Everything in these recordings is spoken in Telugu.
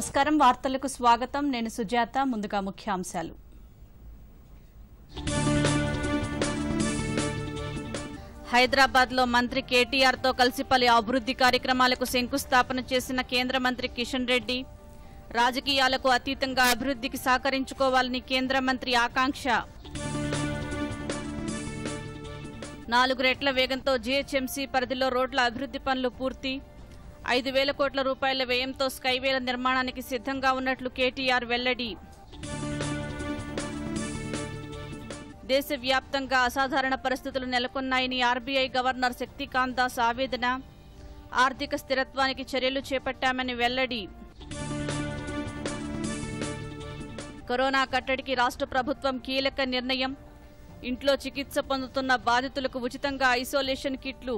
నమస్కారం వార్తలకు స్వాగతం నేను సుజాత ముందుగా ముఖ్యాంశాలు హైదరాబాద్ లో మంత్రి కేటీఆర్ తో కలిసి పలు అభివృద్ధి కార్యక్రమాలకు శంకుస్థాపన చేసిన కేంద్ర మంత్రి కిషన్ రెడ్డి రాజకీయాలకు అతీతంగా అభివృద్ధికి సహకరించుకోవాలని కేంద్ర మంత్రి ఆకాంక్ష నాలుగు రెట్ల వేగంతో జీహెచ్ఎంసీ పరిధిలో రోడ్ల అభివృద్ధి పనులు పూర్తి ఐదు వేల కోట్ల రూపాయల వ్యయంతో స్కైవేల నిర్మాణానికి సిద్ధంగా ఉన్నట్లు కేటీఆర్ వెల్లడి దేశవ్యాప్తంగా అసాధారణ పరిస్థితులు నెలకొన్నాయని ఆర్బీఐ గవర్నర్ శక్తికాంత్ దాస్ ఆవేదన ఆర్థిక స్థిరత్వానికి చర్యలు చేపట్టామని వెల్లడి కరోనా కట్టడికి రాష్ట్ర ప్రభుత్వం కీలక నిర్ణయం ఇంట్లో చికిత్స పొందుతున్న బాధితులకు ఉచితంగా ఐసోలేషన్ కిట్లు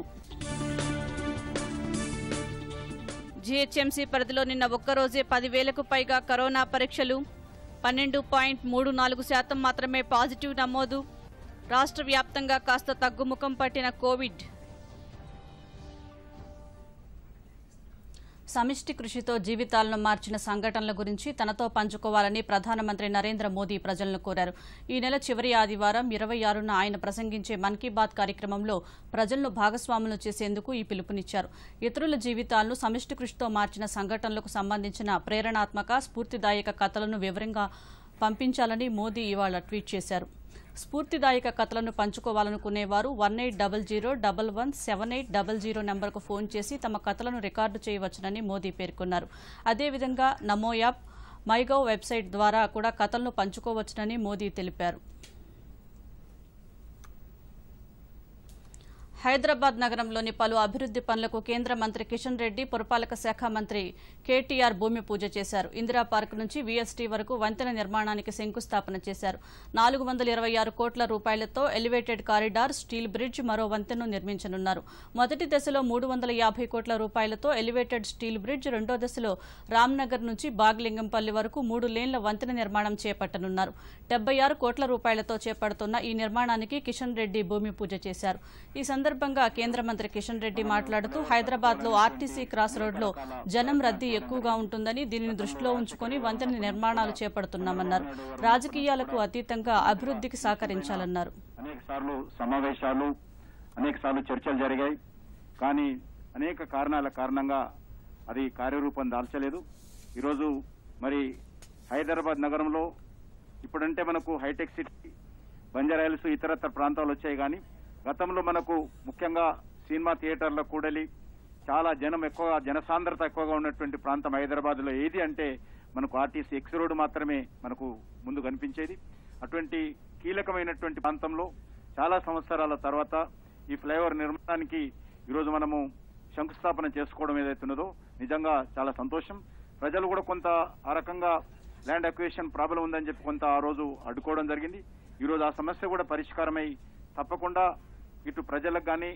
జీహెచ్ఎంసీ పరిధిలో నిన్న ఒక్కరోజే పదివేలకు పైగా కరోనా పరీక్షలు పన్నెండు పాయింట్ మూడు నాలుగు శాతం మాత్రమే పాజిటివ్ నమోదు రాష్ట్ర వ్యాప్తంగా కాస్త తగ్గుముఖం పట్టిన కోవిడ్ సమిష్టి కృషితో జీవితాలను మార్చిన సంఘటనల గురించి తనతో పంచుకోవాలని ప్రధానమంత్రి నరేంద్ర మోదీ ప్రజలను కోరారు ఈ నెల చివరి ఆదివారం ఇరవై ఆరున ఆయన ప్రసంగించే మన్ కీ బాత్ కార్యక్రమంలో ప్రజలను భాగస్వాములు చేసేందుకు ఈ పిలుపునిచ్చారు ఇతరుల జీవితాలను సమిష్టి కృషితో మార్చిన సంఘటనలకు సంబంధించిన ప్రేరణాత్మక స్ఫూర్తిదాయక కథలను వివరంగా పంపించాలని మోదీ ఇవాళ ట్వీట్ చేశారు స్ఫూర్తిదాయక కథలను పంచుకోవాలనుకునేవారు one eight double zero double one seven eight double zero నెంబర్కు ఫోన్ చేసి తమ కథలను రికార్డు చేయవచ్చునని మోదీ పేర్కొన్నారు అదేవిధంగా నమో యాప్ మైగవ్ వెబ్సైట్ ద్వారా కూడా కథలను పంచుకోవచ్చునని మోదీ తెలిపారు హైదరాబాద్ నగరంలోని పలు అభివృద్ది పనులకు కేంద్ర మంత్రి కిషన్ రెడ్డి పురపాలక శాఖ మంత్రి కేటీఆర్ భూమి పూజ చేశారు ఇందిరా పార్క్ నుంచి వీఎస్టీ వరకు వంతెన నిర్మాణానికి శంకుస్థాపన చేశారు నాలుగు కోట్ల రూపాయలతో ఎలివేటెడ్ కారిడార్ స్టీల్ బ్రిడ్జ్ మరో వంతెనను నిర్మించనున్నారు మొదటి దశలో మూడు కోట్ల రూపాయలతో ఎలివేటెడ్ స్టీల్ బ్రిడ్జ్ రెండో దశలో రామ్నగర్ నుంచి బాగ్లింగంపల్లి వరకు మూడు లేన్ల వంతెన నిర్మాణం చేపట్టనున్నారు డెబ్బై కోట్ల రూపాయలతో చేపడుతున్న ఈ నిర్మాణానికి కిషన్ రెడ్డి భూమి పూజ చేశారు ఈ సందర్భంగా కేంద్ర మంత్రి కిషన్ రెడ్డి మాట్లాడుతూ హైదరాబాద్లో ఆర్టీసీ క్రాస్ రోడ్లో జనం రద్దీ ఎక్కువగా ఉంటుందని దీనిని దృష్టిలో ఉంచుకుని వంతెన నిర్మాణాలు చేపడుతున్నామన్నారు రాజకీయాలకు అతీతంగా అభివృద్ధికి సహకరించాలన్నారు సమావేశాలు అనేక సార్లు చర్చలు జరిగాయి కానీ అనేక కారణాల కారణంగా అది కార్యరూపం దాల్చలేదు ఈరోజు మరి హైదరాబాద్ నగరంలో ఇప్పుడంటే మనకు హైటెక్ సిటీ బంజారాయల్స్ ఇతరత్ర ప్రాంతాలు వచ్చాయి కానీ గతంలో మనకు ముఖ్యంగా సినిమా థియేటర్ల కూడలి చాలా జనం ఎక్కువగా జనసాంద్రత ఎక్కువగా ఉన్నటువంటి ప్రాంతం హైదరాబాద్లో ఏది అంటే మనకు ఆర్టీసీ ఎక్స్ రోడ్ మాత్రమే మనకు ముందు కనిపించేది అటువంటి కీలకమైనటువంటి ప్రాంతంలో చాలా సంవత్సరాల తర్వాత ఈ ఫ్లైఓవర్ నిర్మాణానికి ఈరోజు మనము శంకుస్థాపన చేసుకోవడం ఏదైతే ఉన్నదో నిజంగా చాలా సంతోషం ప్రజలు కూడా కొంత ఆ రకంగా ల్యాండ్ అక్వేషన్ ప్రాబ్లం ఉందని చెప్పి కొంత ఆ రోజు అడ్డుకోవడం జరిగింది ఈరోజు ఆ సమస్య కూడా పరిష్కారమై తప్పకుండా ఇటు ప్రజలకు కానీ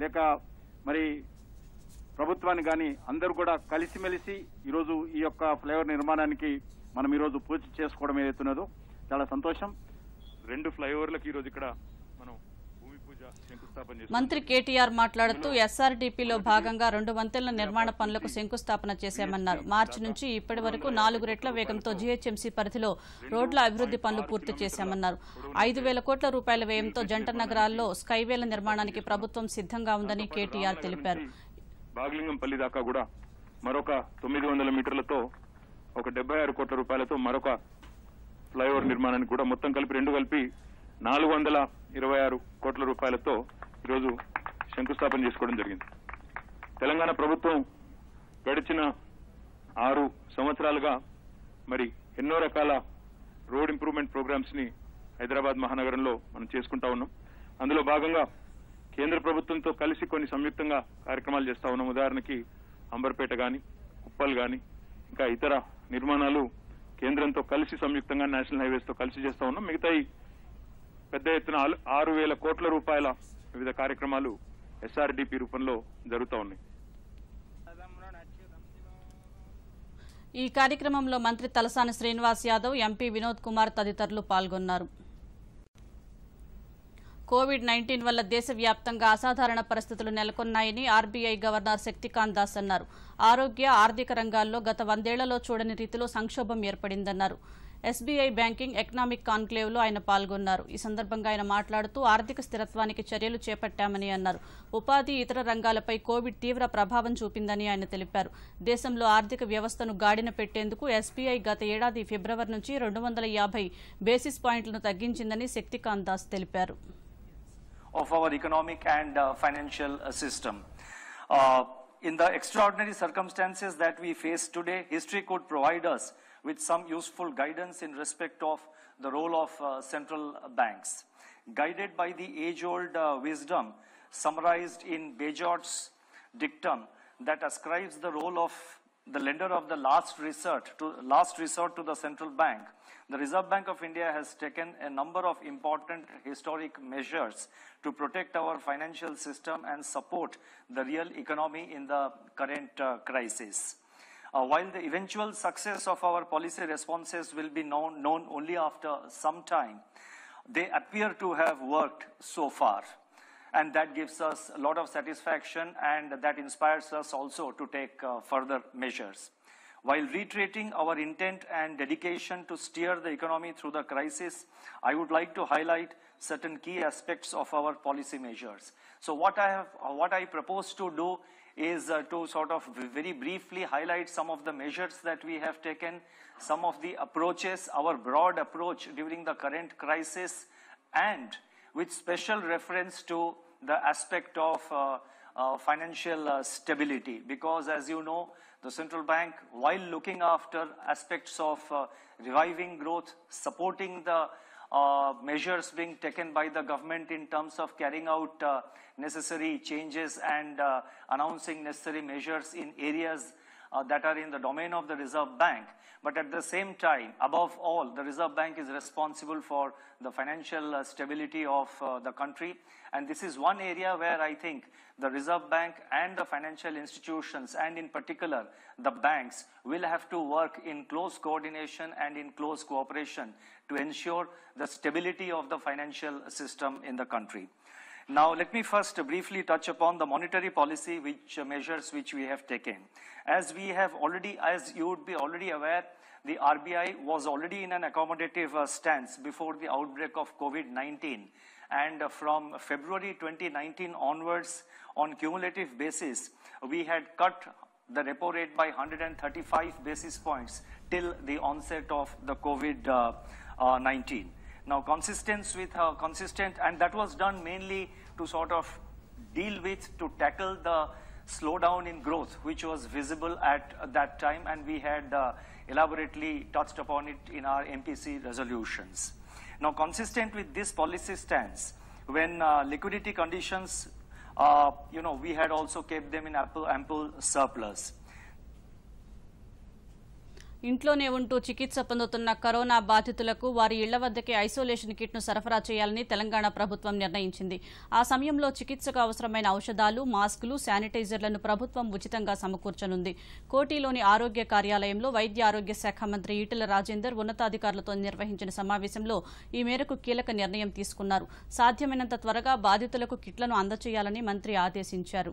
లేక మరి ప్రభుత్వాన్ని కానీ అందరూ కూడా కలిసిమెలిసి ఈరోజు ఈ యొక్క ఫ్లైఓవర్ నిర్మాణానికి మనం ఈరోజు పూర్తి చేసుకోవడం ఏదైతున్నదో చాలా సంతోషం రెండు ఫ్లైఓవర్లకు ఈరోజు ఇక్కడ మంత్రి కేటీఆర్ మాట్లాడుతూ ఎస్ఆర్డీపీలో భాగంగా రెండు వంతెల నిర్మాణ పనులకు శంకుస్థాపన చేశామన్నారు మార్చి నుంచి ఇప్పటి వరకు నాలుగు రెట్ల వేగంతో జీహెచ్ఎంసీ పరిధిలో రోడ్ల అభివృద్ధి పనులు పూర్తి చేశామన్నారు ఐదు కోట్ల రూపాయల వ్యయంతో జంట నగరాల్లో స్కైవేల నిర్మాణానికి ప్రభుత్వం సిద్ధంగా ఉందని కేటీఆర్ తెలిపారు మరొక తొమ్మిది వందల మీటర్లతో ఒక డెబ్బై ఆరు కోట్ల రూపాయలతో మరొక ఫ్లైఓవర్ నిర్మాణానికి కూడా మొత్తం కలిపి రెండు కలిపి నాలుగు వందల ఇరవై ఆరు కోట్ల రూపాయలతో ఈరోజు శంకుస్థాపన చేసుకోవడం జరిగింది తెలంగాణ ప్రభుత్వం గడిచిన ఆరు సంవత్సరాలుగా మరి ఎన్నో రకాల రోడ్ ఇంప్రూవ్మెంట్ ప్రోగ్రామ్స్ ని హైదరాబాద్ మహానగరంలో మనం చేసుకుంటా ఉన్నాం అందులో భాగంగా కేంద్ర ప్రభుత్వంతో కలిసి కొన్ని సంయుక్తంగా కార్యక్రమాలు చేస్తా ఉన్నాం ఉదాహరణకి అంబర్పేట గాని కుప్పల్ గాని ఇంకా ఇతర నిర్మాణాలు కేంద్రంతో కలిసి సంయుక్తంగా నేషనల్ హైవేస్ తో కలిసి చేస్తా ఉన్నాం మిగతా పెద్ద ఎత్తున ఆరు వేల కోట్ల రూపాయల వివిధ కార్యక్రమాలు ఎస్ఆర్డిపి రూపంలో జరుగుతూ ఉన్నాయి ఈ కార్యక్రమంలో మంత్రి తలసాని శ్రీనివాస్ యాదవ్ ఎంపీ వినోద్ కుమార్ తదితరులు పాల్గొన్నారు కోవిడ్ నైన్టీన్ వల్ల దేశవ్యాప్తంగా అసాధారణ పరిస్థితులు నెలకొన్నాయని ఆర్బీఐ గవర్నర్ శక్తికాంత్ దాస్ అన్నారు ఆరోగ్య ఆర్థిక రంగాల్లో గత వందేళ్లలో చూడని రీతిలో సంక్షోభం ఏర్పడిందన్నారు ఎస్బీఐ బ్యాంకింగ్ ఎకనామిక్ లో ఆయన పాల్గొన్నారు ఈ సందర్భంగా ఆయన మాట్లాడుతూ ఆర్థిక స్థిరత్వానికి చర్యలు చేపట్టామని అన్నారు ఉపాధి ఇతర రంగాలపై కోవిడ్ తీవ్ర ప్రభావం చూపిందని ఆయన తెలిపారు దేశంలో ఆర్థిక వ్యవస్థను గాడిన పెట్టేందుకు ఎస్బీఐ గత ఏడాది ఫిబ్రవరి నుంచి రెండు వందల యాభై బేసిస్ పాయింట్లను తగ్గించిందని శక్తికాంత్ దాస్ తెలిపారు uh, uh, uh, in the extraordinary circumstances that we face today, history could provide us with some useful guidance in respect of the role of uh, central banks. Guided by the age-old uh, wisdom summarized in Bejot's dictum that ascribes the role of the lender of the last resort to last resort to the central bank the reserve bank of india has taken a number of important historic measures to protect our financial system and support the real economy in the current uh, crisis uh, while the eventual success of our policy responses will be known, known only after some time, they appear to have worked so far. And that gives us a lot of satisfaction and that inspires us also to take uh, further measures. While reiterating our intent and dedication to steer the economy through the crisis, I would like to highlight certain key aspects of our policy measures. So what I, have, what I propose to do is uh, to sort of very briefly highlight some of the measures that we have taken, some of the approaches, our broad approach during the current crisis and with special reference to the aspect of uh, uh, financial uh, stability because as you know the central bank while looking after aspects of uh, reviving growth, supporting the uh, measures being taken by the government in terms of carrying out uh, necessary changes and uh, announcing necessary measures in areas uh, that are in the domain of the Reserve Bank. But at the same time, above all, the Reserve Bank is responsible for the financial uh, stability of uh, the country. And this is one area where I think the Reserve Bank and the financial institutions, and in particular the banks, will have to work in close coordination and in close cooperation to ensure the stability of the financial system in the country. Now, let me first briefly touch upon the monetary policy which uh, measures which we have taken. As we have already, as you would be already aware, the RBI was already in an accommodative uh, stance before the outbreak of COVID-19. And from February 2019 onwards, on cumulative basis, we had cut the repo rate by 135 basis points till the onset of the COVID-19. Uh, uh now, consistence with her, consistent, and that was done mainly to sort of deal with, to tackle the slowdown in growth, which was visible at that time, and we had uh, elaborately touched upon it in our MPC resolutions. Now, consistent with this policy stance, when uh, liquidity conditions, uh, you know, we had also kept them in ample, ample surplus. ఇంట్లోనే ఉంటూ చికిత్స పొందుతున్న కరోనా బాధితులకు వారి ఇళ్ల వద్దకే ఐసోలేషన్ కిట్ను సరఫరా చేయాలని తెలంగాణ ప్రభుత్వం నిర్ణయించింది ఆ సమయంలో చికిత్సకు అవసరమైన ఔషధాలు మాస్కులు శానిటైజర్లను ప్రభుత్వం ఉచితంగా సమకూర్చనుంది కోటిలోని ఆరోగ్య కార్యాలయంలో వైద్య ఆరోగ్య శాఖ మంత్రి ఈటెల రాజేందర్ ఉన్నతాధికారులతో నిర్వహించిన సమావేశంలో ఈ మేరకు కీలక నిర్ణయం తీసుకున్నారు సాధ్యమైనంత త్వరగా బాధితులకు కిట్లను అందజేయాలని మంత్రి ఆదేశించారు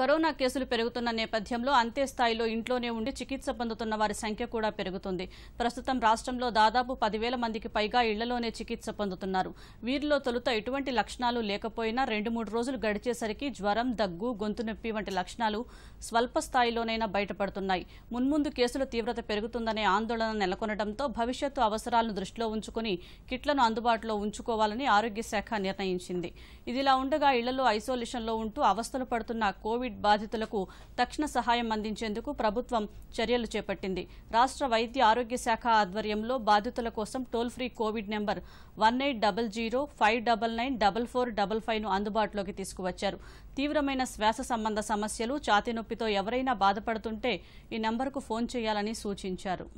కరోనా కేసులు పెరుగుతున్న నేపథ్యంలో అంతే స్థాయిలో ఇంట్లోనే ఉండి చికిత్స పొందుతున్న వారి సంఖ్య కూడా పెరుగుతుంది ప్రస్తుతం రాష్ట్రంలో దాదాపు పదివేల మందికి పైగా ఇళ్లలోనే చికిత్స పొందుతున్నారు వీరిలో తొలుత ఎటువంటి లక్షణాలు లేకపోయినా రెండు మూడు రోజులు గడిచేసరికి జ్వరం దగ్గు గొంతు నొప్పి వంటి లక్షణాలు స్వల్ప స్థాయిలోనైనా బయటపడుతున్నాయి మున్ముందు కేసుల తీవ్రత పెరుగుతుందనే ఆందోళన నెలకొనడంతో భవిష్యత్తు అవసరాలను దృష్టిలో ఉంచుకుని కిట్లను అందుబాటులో ఉంచుకోవాలని ఆరోగ్య శాఖ నిర్ణయించింది ఇదిలా ఉండగా ఇళ్లలో ఐసోలేషన్లో ఉంటూ అవస్థలు పడుతున్న కోవిడ్ కోవిడ్ బాధితులకు తక్షణ సహాయం అందించేందుకు ప్రభుత్వం చర్యలు చేపట్టింది రాష్ట్ర వైద్య ఆరోగ్య శాఖ ఆధ్వర్యంలో బాధితుల కోసం toll free COVID number one eight double zero five double nine double four double అందుబాటులోకి తీసుకువచ్చారు తీవ్రమైన శ్వాస సంబంధ సమస్యలు ఛాతీ నొప్పితో ఎవరైనా బాధపడుతుంటే ఈ నెంబర్కు ఫోన్ చేయాలని సూచించారు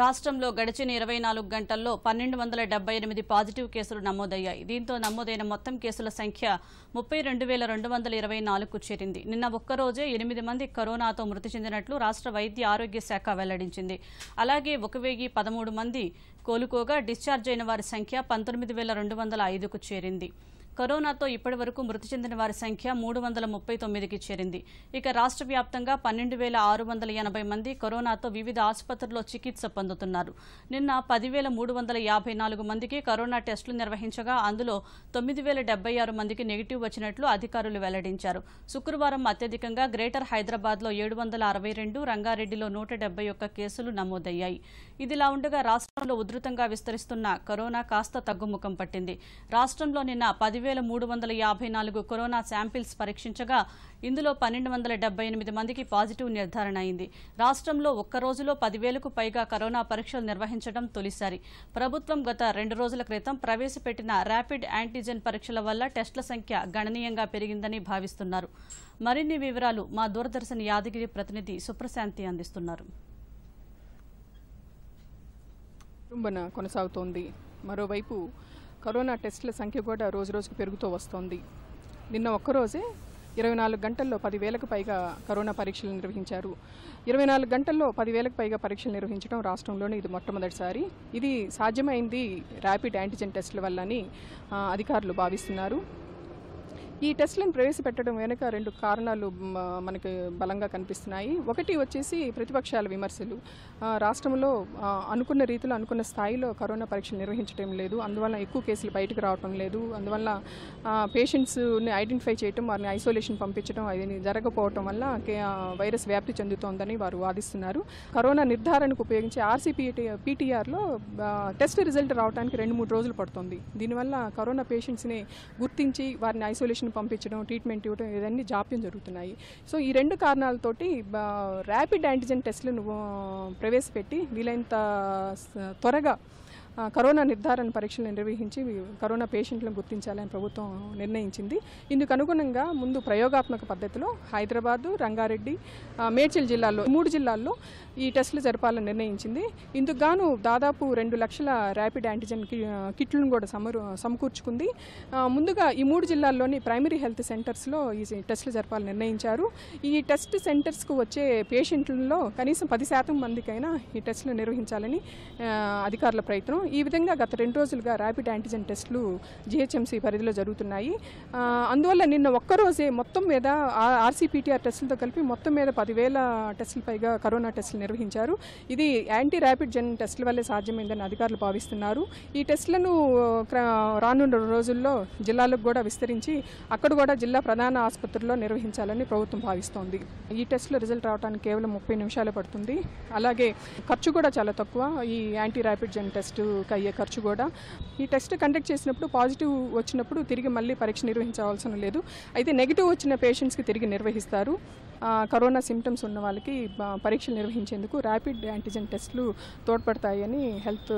రాష్ట్రంలో గడిచిన ఇరవై నాలుగు గంటల్లో పన్నెండు వందల డెబ్బై ఎనిమిది పాజిటివ్ కేసులు నమోదయ్యాయి దీంతో నమోదైన మొత్తం కేసుల సంఖ్య ముప్పై రెండు వేల రెండు వందల ఇరవై నాలుగుకు చేరింది నిన్న ఒక్కరోజే ఎనిమిది మంది కరోనాతో మృతి చెందినట్లు రాష్ట్ర వైద్య ఆరోగ్య శాఖ వెల్లడించింది అలాగే ఒక వెయ్యి పదమూడు మంది కోలుకోగా డిశ్చార్జ్ అయిన వారి సంఖ్య పంతొమ్మిది వేల రెండు వందల ఐదుకు చేరింది కరోనాతో ఇప్పటి వరకు మృతి చెందిన వారి సంఖ్య మూడు వందల ముప్పై తొమ్మిదికి చేరింది ఇక రాష్ట్ర వ్యాప్తంగా పన్నెండు వేల ఆరు వందల ఎనభై మంది కరోనాతో వివిధ ఆసుపత్రుల్లో చికిత్స పొందుతున్నారు నిన్న పదివేల మూడు వందల యాభై నాలుగు మందికి కరోనా టెస్టులు నిర్వహించగా అందులో తొమ్మిది వేల డెబ్బై ఆరు మందికి నెగిటివ్ వచ్చినట్లు అధికారులు వెల్లడించారు శుక్రవారం అత్యధికంగా గ్రేటర్ హైదరాబాద్లో ఏడు వందల అరవై రెండు రంగారెడ్డిలో నూట డెబ్బై ఒక్క కేసులు నమోదయ్యాయి ఇదిలా ఉండగా రాష్ట్రంలో ఉధృతంగా విస్తరిస్తున్న కరోనా కాస్త తగ్గుముఖం పట్టింది రాష్ట్రంలో నిన్న పది వేల మూడు వందల యాభై నాలుగు కరోనా శాంపిల్స్ పరీక్షించగా ఇందులో పన్నెండు వందల డెబ్బై ఎనిమిది మందికి పాజిటివ్ నిర్ధారణ అయింది రాష్ట్రంలో ఒక్క రోజులో పదివేలకు పైగా కరోనా పరీక్షలు నిర్వహించడం తొలిసారి ప్రభుత్వం గత రెండు రోజుల క్రితం ప్రవేశపెట్టిన ర్యాపిడ్ యాంటీజెన్ పరీక్షల వల్ల టెస్టుల సంఖ్య గణనీయంగా పెరిగిందని భావిస్తున్నారు మరిన్ని వివరాలు మా దూరదర్శన్ యాదగిరి ప్రతినిధి సుప్రశాంతి అందిస్తున్నారు కొనసాగుతోంది మరోవైపు కరోనా టెస్టుల సంఖ్య కూడా రోజు రోజుకు పెరుగుతూ వస్తోంది నిన్న ఒక్కరోజే ఇరవై నాలుగు గంటల్లో పదివేలకు పైగా కరోనా పరీక్షలు నిర్వహించారు ఇరవై నాలుగు గంటల్లో పదివేలకు పైగా పరీక్షలు నిర్వహించడం రాష్ట్రంలోనే ఇది మొట్టమొదటిసారి ఇది సాధ్యమైంది ర్యాపిడ్ యాంటిజెన్ టెస్టుల వల్లని అధికారులు భావిస్తున్నారు ఈ టెస్ట్లను ప్రవేశపెట్టడం వెనుక రెండు కారణాలు మనకి బలంగా కనిపిస్తున్నాయి ఒకటి వచ్చేసి ప్రతిపక్షాల విమర్శలు రాష్ట్రంలో అనుకున్న రీతిలో అనుకున్న స్థాయిలో కరోనా పరీక్షలు నిర్వహించడం లేదు అందువల్ల ఎక్కువ కేసులు బయటకు రావటం లేదు అందువల్ల పేషెంట్స్ని ఐడెంటిఫై చేయటం వారిని ఐసోలేషన్ పంపించడం అది జరగకపోవటం వల్ల వైరస్ వ్యాప్తి చెందుతోందని వారు వాదిస్తున్నారు కరోనా నిర్ధారణకు ఉపయోగించే ఆర్సీపీ పీటీఆర్లో టెస్ట్ రిజల్ట్ రావడానికి రెండు మూడు రోజులు పడుతుంది దీనివల్ల కరోనా పేషెంట్స్ని గుర్తించి వారిని ఐసోలేషన్ పేషెంట్ని పంపించడం ట్రీట్మెంట్ ఇవ్వడం ఇవన్నీ జాప్యం జరుగుతున్నాయి సో ఈ రెండు కారణాలతోటి ర్యాపిడ్ యాంటిజెన్ టెస్టులను ప్రవేశపెట్టి వీలైనంత త్వరగా కరోనా నిర్ధారణ పరీక్షలు నిర్వహించి కరోనా పేషెంట్లను గుర్తించాలని ప్రభుత్వం నిర్ణయించింది ఇందుకు అనుగుణంగా ముందు ప్రయోగాత్మక పద్ధతిలో హైదరాబాదు రంగారెడ్డి మేడ్చల్ జిల్లాల్లో మూడు జిల్లాల్లో ఈ టెస్టులు జరపాలని నిర్ణయించింది ఇందుకు గాను దాదాపు రెండు లక్షల ర్యాపిడ్ యాంటిజెన్ కిట్లను కూడా సమరు సమకూర్చుకుంది ముందుగా ఈ మూడు జిల్లాల్లోని ప్రైమరీ హెల్త్ సెంటర్స్లో ఈ టెస్టులు జరపాలని నిర్ణయించారు ఈ టెస్ట్ సెంటర్స్కు వచ్చే పేషెంట్లలో కనీసం పది శాతం మందికైనా ఈ టెస్టులు నిర్వహించాలని అధికారుల ప్రయత్నం ఈ విధంగా గత రెండు రోజులుగా ర్యాపిడ్ యాంటీజెన్ టెస్టులు జిహెచ్ఎంసీ పరిధిలో జరుగుతున్నాయి అందువల్ల నిన్న ఒక్కరోజే మొత్తం మీద ఆర్సీపీటీఆర్ టెస్టులతో కలిపి మొత్తం మీద పదివేల టెస్టుల పైగా కరోనా టెస్టులు నిర్వహించారు ఇది యాంటీ ర్యాపిడ్ జెన్ టెస్టుల వల్లే సాధ్యమైందని అధికారులు భావిస్తున్నారు ఈ టెస్టులను రానున్న రోజుల్లో జిల్లాలకు కూడా విస్తరించి అక్కడ కూడా జిల్లా ప్రధాన ఆసుపత్రుల్లో నిర్వహించాలని ప్రభుత్వం భావిస్తోంది ఈ టెస్టులు రిజల్ట్ రావడానికి కేవలం ముప్పై నిమిషాలు పడుతుంది అలాగే ఖర్చు కూడా చాలా తక్కువ ఈ యాంటీ ర్యాపిడ్ జెన్ టెస్టు అయ్యే ఖర్చు కూడా ఈ టెస్ట్ కండక్ట్ చేసినప్పుడు పాజిటివ్ వచ్చినప్పుడు తిరిగి మళ్ళీ పరీక్ష నిర్వహించవలసిన లేదు అయితే నెగిటివ్ వచ్చిన పేషెంట్స్కి తిరిగి నిర్వహిస్తారు కరోనా సిమ్టమ్స్ ఉన్న వాళ్ళకి పరీక్షలు నిర్వహించేందుకు ర్యాపిడ్ యాంటీజెన్ టెస్టులు తోడ్పడతాయని హెల్త్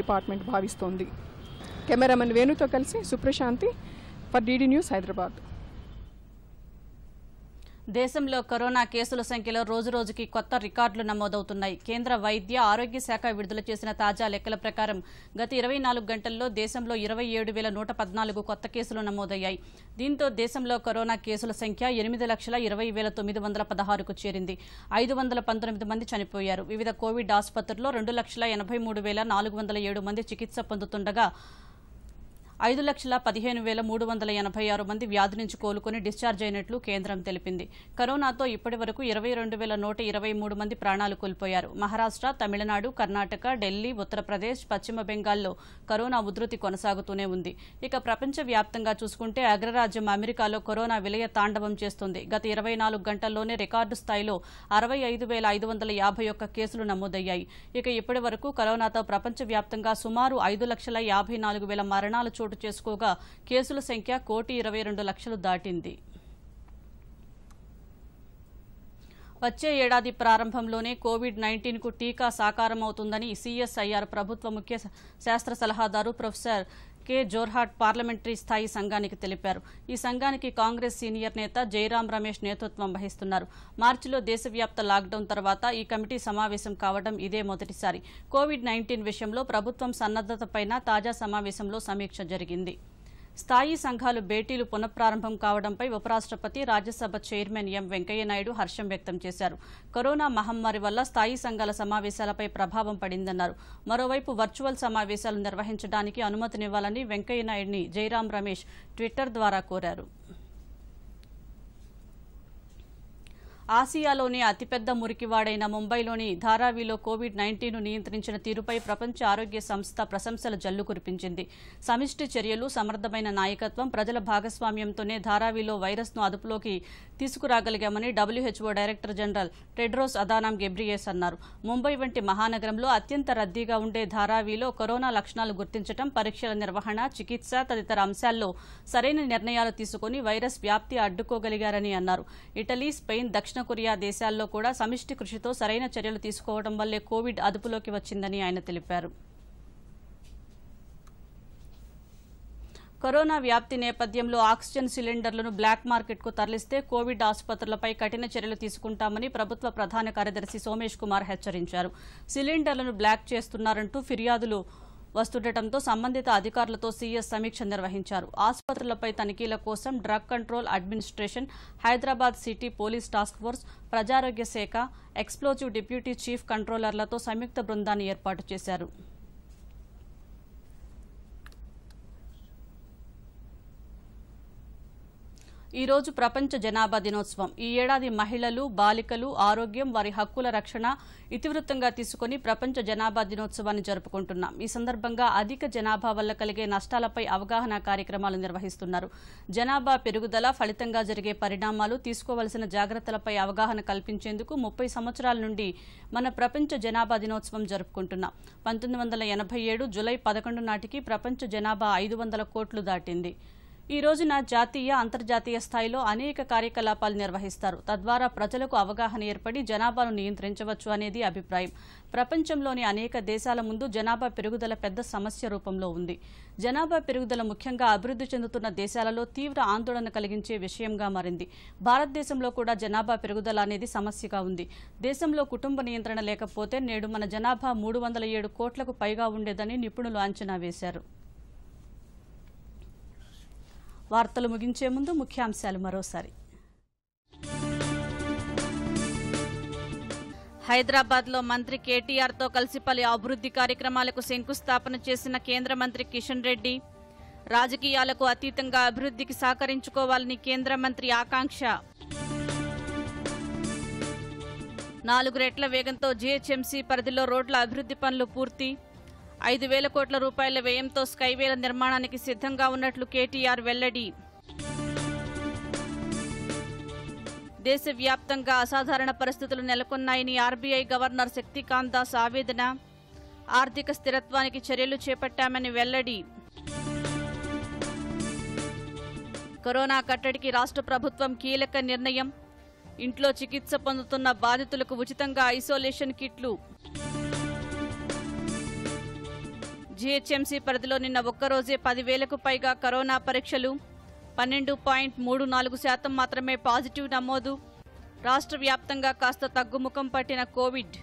డిపార్ట్మెంట్ భావిస్తోంది కెమెరామెన్ వేణుతో కలిసి Suprashanti for DD news Hyderabad దేశంలో కరోనా కేసుల సంఖ్యలో రోజురోజుకి కొత్త రికార్డులు నమోదవుతున్నాయి కేంద్ర వైద్య ఆరోగ్య శాఖ విడుదల చేసిన తాజా లెక్కల ప్రకారం గత ఇరవై గంటల్లో దేశంలో ఇరవై కొత్త కేసులు నమోదయ్యాయి దీంతో దేశంలో కరోనా కేసుల సంఖ్య ఎనిమిది లక్షల ఇరవై వేల తొమ్మిది వందల పదహారుకు చేరింది ఐదు వందల పంతొమ్మిది మంది చనిపోయారు వివిధ కోవిడ్ ఆసుపత్రుల్లో రెండు లక్షల ఎనభై మూడు వేల నాలుగు వందల ఏడు మంది చికిత్స పొందుతుండగా ఐదు లక్షల పదిహేను వేల మూడు వందల ఎనభై ఆరు మంది వ్యాధి నుంచి కోలుకుని డిశ్చార్జ్ అయినట్లు కేంద్రం తెలిపింది కరోనాతో ఇప్పటి వరకు ఇరవై రెండు వేల నూట ఇరవై మూడు మంది ప్రాణాలు కోల్పోయారు మహారాష్ట్ర తమిళనాడు కర్ణాటక ఢిల్లీ ఉత్తరప్రదేశ్ పశ్చిమ బెంగాల్లో కరోనా ఉధృతి కొనసాగుతూనే ఉంది ఇక ప్రపంచవ్యాప్తంగా చూసుకుంటే అగ్రరాజ్యం అమెరికాలో కరోనా విలయ తాండవం చేస్తుంది గత ఇరవై నాలుగు గంటల్లోనే రికార్డు స్థాయిలో అరవై ఐదు వేల ఐదు వందల యాభై ఒక్క కేసులు నమోదయ్యాయి ఇక ఇప్పటి వరకు కరోనాతో ప్రపంచవ్యాప్తంగా సుమారు ఐదు లక్షల యాభై నాలుగు వేల మరణాలు చోటు చేసుకోగా కేసుల సంఖ్య కోటి ఇరవై లక్షలు దాటింది వచ్చే ఏడాది ప్రారంభంలోనే కోవిడ్ నైన్టీన్కు టీకా సాకారమవుతుందని సిఎస్ఐఆర్ ప్రభుత్వ ముఖ్య శాస్త్ర సలహాదారు ప్రొఫెసర్ కె జోర్హాట్ పార్లమెంటరీ స్థాయి సంఘానికి తెలిపారు ఈ సంఘానికి కాంగ్రెస్ సీనియర్ నేత జయరాం రమేష్ నేతృత్వం వహిస్తున్నారు మార్చిలో దేశవ్యాప్త లాక్డౌన్ తర్వాత ఈ కమిటీ సమావేశం కావడం ఇదే మొదటిసారి కోవిడ్ నైన్టీన్ విషయంలో ప్రభుత్వం సన్నద్దతపైన తాజా సమావేశంలో సమీక్ష జరిగింది స్థాయి సంఘాలు భేటీలు పునఃప్రారంభం కావడంపై ఉపరాష్టపతి రాజ్యసభ చైర్మన్ ఎం వెంకయ్యనాయుడు హర్షం వ్యక్తం చేశారు కరోనా మహమ్మారి వల్ల స్థాయి సంఘాల సమావేశాలపై ప్రభావం పడిందన్నారు మరోవైపు వర్చువల్ సమావేశాలు నిర్వహించడానికి అనుమతినివ్వాలని వెంకయ్యనాయుడిని జయరాం రమేష్ ట్విట్టర్ ద్వారా కోరారు ఆసియాలోనే అతిపెద్ద మురికివాడైన ముంబైలోని ధారావిలో కోవిడ్ నైన్టీన్ నియంత్రించిన తీరుపై ప్రపంచ ఆరోగ్య సంస్థ ప్రశంసల జల్లు కురిపించింది సమిష్టి చర్యలు సమర్థమైన నాయకత్వం ప్రజల భాగస్వామ్యంతోనే ధారావిలో వైరస్ను అదుపులోకి తీసుకురాగలిగామని WHO director general Tedros Adhanom Ghebreyesus అన్నారు ముంబై వంటి మహానగరంలో అత్యంత రద్దీగా ఉండే ధారావిలో కరోనా లక్షణాలు గుర్తించడం పరీక్షల నిర్వహణ చికిత్స తదితర అంశాల్లో సరైన నిర్ణయాలు తీసుకుని వైరస్ వ్యాప్తి అడ్డుకోగలిగారని అన్నారు ఇటలీ స్పెయిన్ దక్షిణ దక్షిణ కొరియా దేశాల్లో కూడా సమిష్టి కృషితో సరైన చర్యలు తీసుకోవడం వల్లే కోవిడ్ అదుపులోకి వచ్చిందని ఆయన తెలిపారు కరోనా వ్యాప్తి నేపథ్యంలో ఆక్సిజన్ సిలిండర్లను బ్లాక్ మార్కెట్కు తరలిస్తే కోవిడ్ ఆసుపత్రులపై కఠిన చర్యలు తీసుకుంటామని ప్రభుత్వ ప్రధాన కార్యదర్శి సోమేష్ కుమార్ హెచ్చరించారు సిలిండర్లను బ్లాక్ చేస్తున్నారంటూ ఫిర్యాదులు వస్తుండటంతో సంబంధిత అధికారులతో సీఎస్ సమీక్ష నిర్వహించారు ఆసుపత్రులపై తనిఖీల కోసం drug control administration Hyderabad city police task force ప్రజారోగ్య శాఖ ఎక్స్ప్లోజివ్ డిప్యూటీ చీఫ్ కంట్రోలర్లతో సంయుక్త బృందాన్ని ఏర్పాటు చేశారు ఈరోజు ప్రపంచ జనాభా దినోత్సవం ఈ ఏడాది మహిళలు బాలికలు ఆరోగ్యం వారి హక్కుల రక్షణ ఇతివృత్తంగా తీసుకుని ప్రపంచ జనాభా దినోత్సవాన్ని జరుపుకుంటున్నాం ఈ సందర్భంగా అధిక జనాభా వల్ల కలిగే నష్టాలపై అవగాహన కార్యక్రమాలు నిర్వహిస్తున్నారు జనాభా పెరుగుదల ఫలితంగా జరిగే పరిణామాలు తీసుకోవలసిన జాగ్రత్తలపై అవగాహన కల్పించేందుకు ముప్పై సంవత్సరాల నుండి మన ప్రపంచ జనాభా దినోత్సవం జరుపుకుంటున్నాం పంతొమ్మిది వందల ఎనభై ఏడు జులై పదకొండు నాటికి ప్రపంచ జనాభా ఐదు వందల కోట్లు దాటింది ఈ రోజున జాతీయ అంతర్జాతీయ స్థాయిలో అనేక కార్యకలాపాలు నిర్వహిస్తారు తద్వారా ప్రజలకు అవగాహన ఏర్పడి జనాభాను నియంత్రించవచ్చు అనేది అభిప్రాయం ప్రపంచంలోని అనేక దేశాల ముందు జనాభా పెరుగుదల పెద్ద సమస్య రూపంలో ఉంది జనాభా పెరుగుదల ముఖ్యంగా అభివృద్ధి చెందుతున్న దేశాలలో తీవ్ర ఆందోళన కలిగించే విషయంగా మారింది భారతదేశంలో కూడా జనాభా పెరుగుదల అనేది సమస్యగా ఉంది దేశంలో కుటుంబ నియంత్రణ లేకపోతే నేడు మన జనాభా మూడు కోట్లకు పైగా ఉండేదని నిపుణులు అంచనా వేశారు వార్తలు ముగించే ముందు ముఖ్యాంశాలు మరోసారి హైదరాబాద్ లో మంత్రి కేటీఆర్ తో కలిసి పలు అభివృద్ధి కార్యక్రమాలకు శంకుస్థాపన చేసిన కేంద్ర మంత్రి కిషన్ రెడ్డి రాజకీయాలకు అతీతంగా అభివృద్ధికి సహకరించుకోవాలని కేంద్ర మంత్రి ఆకాంక్ష నాలుగు రెట్ల వేగంతో జీహెచ్ఎంసీ పరిధిలో రోడ్ల అభివృద్ధి పనులు పూర్తి ఐదు వేల కోట్ల రూపాయల వ్యయంతో స్కైవేల నిర్మాణానికి సిద్ధంగా ఉన్నట్లు కేటీఆర్ వెల్లడి దేశవ్యాప్తంగా అసాధారణ పరిస్థితులు నెలకొన్నాయని ఆర్బీఐ గవర్నర్ శక్తికాంత్ దాస్ ఆవేదన ఆర్థిక స్థిరత్వానికి చర్యలు చేపట్టామని వెల్లడి కరోనా కట్టడికి రాష్ట్ర ప్రభుత్వం కీలక నిర్ణయం ఇంట్లో చికిత్స పొందుతున్న బాధితులకు ఉచితంగా ఐసోలేషన్ కిట్లు జీహెచ్ఎంసీ పరిధిలో నిన్న ఒక్కరోజే పదివేలకు పైగా కరోనా పరీక్షలు పన్నెండు పాయింట్ మూడు నాలుగు శాతం మాత్రమే పాజిటివ్ నమోదు రాష్ట్ర వ్యాప్తంగా కాస్త తగ్గుముఖం పట్టిన కోవిడ్